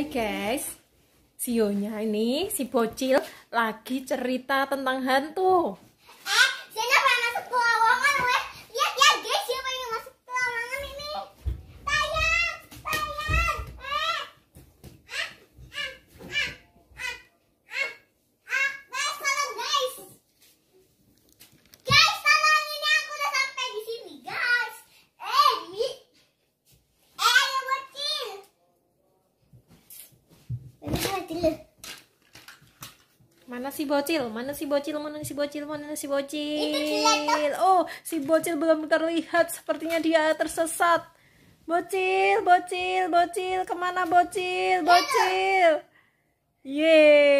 Hai guys, Sionya ini si bocil lagi cerita tentang hantu. dulu. Ya? Mana si bocil? Mana si bocil? Mana si bocil? Mana si bocil? Oh, si bocil belum terlihat. Sepertinya dia tersesat. Bocil, bocil, bocil. Kemana bocil? Bocil. Yeay.